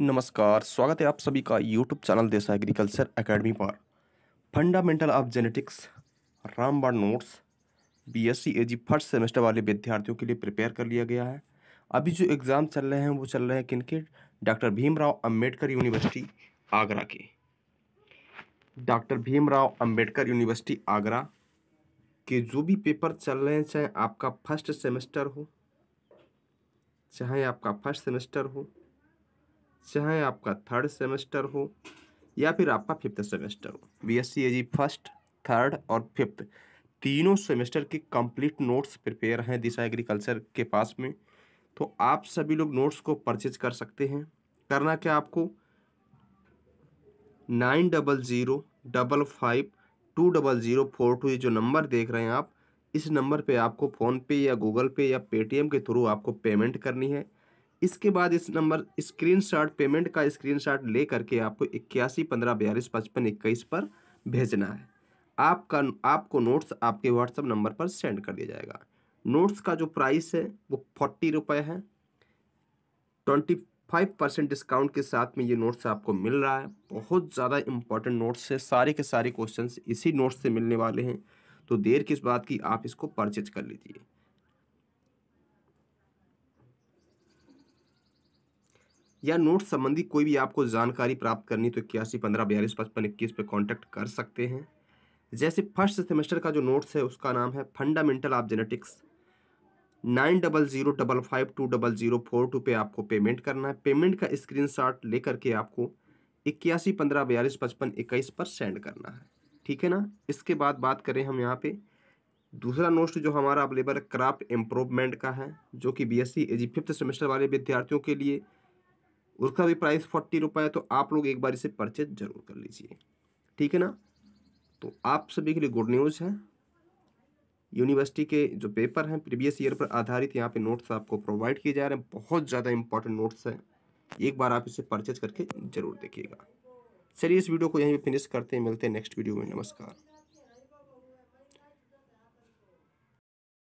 नमस्कार स्वागत है आप सभी का YouTube channel Disha agriculture academy पर फंडामेंटल ऑफ जेनेटिक्स रामबाण notes BSc AG first semester वाले विद्यार्थियों के लिए प्रिपेयर कर लिया गया है अभी जो एग्ज़ाम चल रहे हैं वो चल रहे हैं किनके डॉक्टर भीमराव अम्बेडकर यूनिवर्सिटी आगरा के डॉक्टर भीमराव अम्बेडकर यूनिवर्सिटी आगरा के जो भी पेपर चल रहे हैं चाहे आपका फर्स्ट सेमेस्टर हो चाहे आपका फर्स्ट सेमेस्टर हो चाहे आपका थर्ड सेमेस्टर हो या फिर आपका फिफ्थ सेमेस्टर हो B S C A G first third और फिफ्थ तीनों सेमेस्टर के कंप्लीट नोट्स प्रिपेयर हैं दिशा एग्रीकल्चर के पास में तो आप सभी लोग नोट्स को परचेज कर सकते हैं करना क्या आपको nine double zero double five two double zero four two ये जो नंबर देख रहे हैं आप इस नंबर पे आपको फ़ोनपे या गूगल पे या पेटीएम के थ्रू आपको पेमेंट करनी है इसके बाद इस नंबर स्क्रीनशॉट पेमेंट का स्क्रीनशॉट ले करके आपको इक्यासी पंद्रह बयालीस पचपन इक्कीस पर भेजना है आपका आपको नोट्स आपके व्हाट्सअप नंबर पर सेंड कर दिया जाएगा नोट्स का जो प्राइस है वो फोर्टी रुपये है ट्वेंटी फाइव परसेंट डिस्काउंट के साथ में ये नोट्स आपको मिल रहा है बहुत ज़्यादा इंपॉर्टेंट नोट्स है सारे के सारे क्वेश्चन इसी नोट्स से मिलने वाले हैं तो देर किस बात की आप इसको परचेज कर लीजिए या नोट्स संबंधी कोई भी आपको जानकारी प्राप्त करनी तो इक्यासी पंद्रह बयालीस पचपन इक्कीस पर कॉन्टैक्ट कर सकते हैं जैसे फर्स्ट सेमेस्टर का जो नोट्स है उसका नाम है fundamental of genetics nine double zero double five two double zero four two पर आपको पेमेंट करना है पेमेंट का स्क्रीन शॉट ले करके आपको इक्यासी पंद्रह बयालीस पचपन इक्कीस पर सेंड करना है ठीक है ना इसके बाद बात करें हम यहाँ पे दूसरा नोट्स जो हमारा अवेलेबल है क्रॉप इम्प्रूवमेंट का है जो कि B S C fifth semester वाले विद्यार्थियों के लिए उसका भी प्राइस फोर्टी रुपये तो आप लोग एक बार इसे परचेज जरूर कर लीजिए ठीक है ना तो आप सभी के लिए गुड न्यूज़ है यूनिवर्सिटी के जो पेपर हैं प्रीवियस ईयर पर आधारित यहाँ पे नोट्स आपको प्रोवाइड किए जा रहे हैं बहुत ज़्यादा इंपॉर्टेंट नोट्स हैं एक बार आप इसे परचेज करके ज़रूर देखिएगा चलिए इस वीडियो को यहीं पर फिनिश करते हैं मिलते हैं नेक्स्ट वीडियो में नमस्कार